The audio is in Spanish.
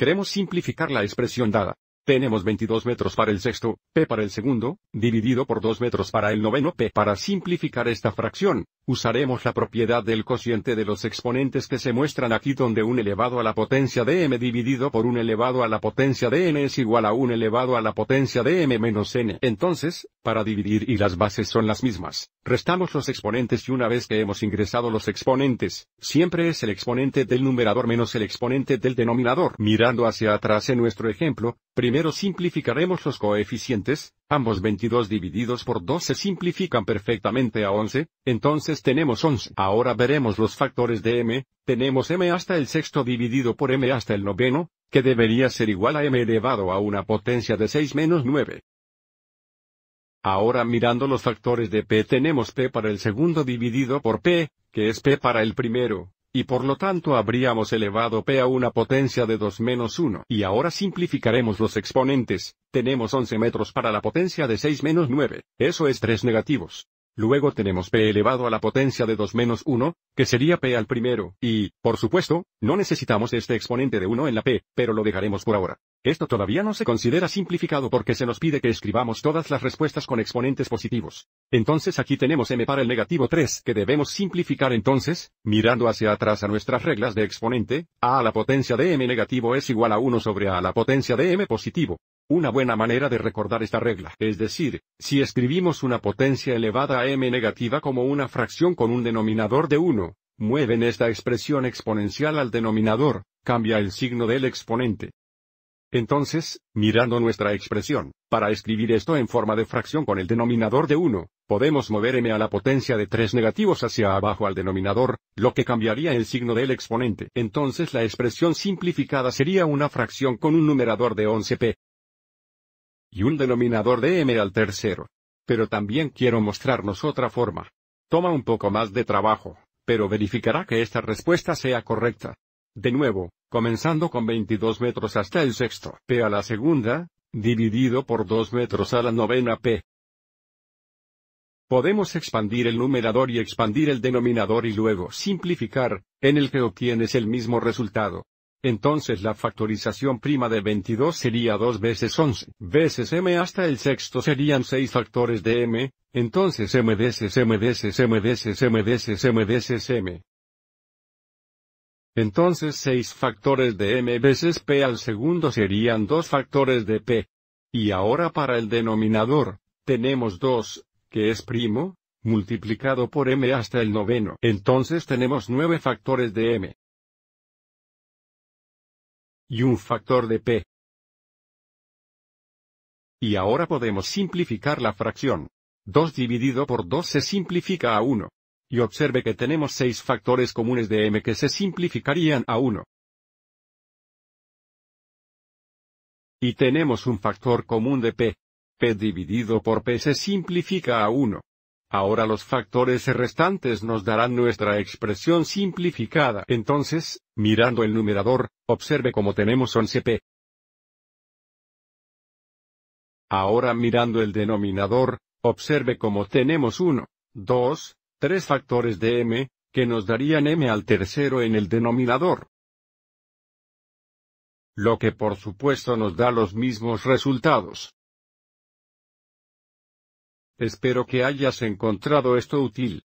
Queremos simplificar la expresión dada. Tenemos 22 metros para el sexto, p para el segundo, dividido por 2 metros para el noveno p para simplificar esta fracción, usaremos la propiedad del cociente de los exponentes que se muestran aquí donde un elevado a la potencia de m dividido por un elevado a la potencia de n es igual a un elevado a la potencia de m menos n. Entonces, para dividir y las bases son las mismas, restamos los exponentes y una vez que hemos ingresado los exponentes, siempre es el exponente del numerador menos el exponente del denominador. Mirando hacia atrás en nuestro ejemplo, primero simplificaremos los coeficientes, Ambos 22 divididos por 2 se simplifican perfectamente a 11, entonces tenemos 11. Ahora veremos los factores de m, tenemos m hasta el sexto dividido por m hasta el noveno, que debería ser igual a m elevado a una potencia de 6 menos 9. Ahora mirando los factores de p tenemos p para el segundo dividido por p, que es p para el primero, y por lo tanto habríamos elevado P a una potencia de 2 menos 1. Y ahora simplificaremos los exponentes, tenemos 11 metros para la potencia de 6 menos 9, eso es 3 negativos. Luego tenemos P elevado a la potencia de 2 menos 1, que sería P al primero, y, por supuesto, no necesitamos este exponente de 1 en la P, pero lo dejaremos por ahora. Esto todavía no se considera simplificado porque se nos pide que escribamos todas las respuestas con exponentes positivos. Entonces aquí tenemos m para el negativo 3 que debemos simplificar entonces, mirando hacia atrás a nuestras reglas de exponente, a a la potencia de m negativo es igual a 1 sobre a a la potencia de m positivo. Una buena manera de recordar esta regla, es decir, si escribimos una potencia elevada a m negativa como una fracción con un denominador de 1, mueven esta expresión exponencial al denominador, cambia el signo del exponente, entonces, mirando nuestra expresión, para escribir esto en forma de fracción con el denominador de 1, podemos mover m a la potencia de 3 negativos hacia abajo al denominador, lo que cambiaría el signo del exponente. Entonces la expresión simplificada sería una fracción con un numerador de 11p y un denominador de m al tercero. Pero también quiero mostrarnos otra forma. Toma un poco más de trabajo, pero verificará que esta respuesta sea correcta. De nuevo, comenzando con 22 metros hasta el sexto P a la segunda, dividido por 2 metros a la novena P. Podemos expandir el numerador y expandir el denominador y luego simplificar, en el que obtienes el mismo resultado. Entonces la factorización prima de 22 sería 2 veces 11 veces m hasta el sexto serían 6 factores de m, entonces m veces m veces m veces m veces m veces m. Entonces 6 factores de m veces p al segundo serían 2 factores de p. Y ahora para el denominador, tenemos 2, que es primo, multiplicado por m hasta el noveno. Entonces tenemos 9 factores de m. Y un factor de p. Y ahora podemos simplificar la fracción. 2 dividido por 2 se simplifica a 1. Y observe que tenemos seis factores comunes de M que se simplificarían a 1. Y tenemos un factor común de P. P dividido por P se simplifica a 1. Ahora los factores restantes nos darán nuestra expresión simplificada. Entonces, mirando el numerador, observe cómo tenemos 11p. Ahora mirando el denominador, observe cómo tenemos 1, 2, tres factores de m, que nos darían m al tercero en el denominador. Lo que por supuesto nos da los mismos resultados. Espero que hayas encontrado esto útil.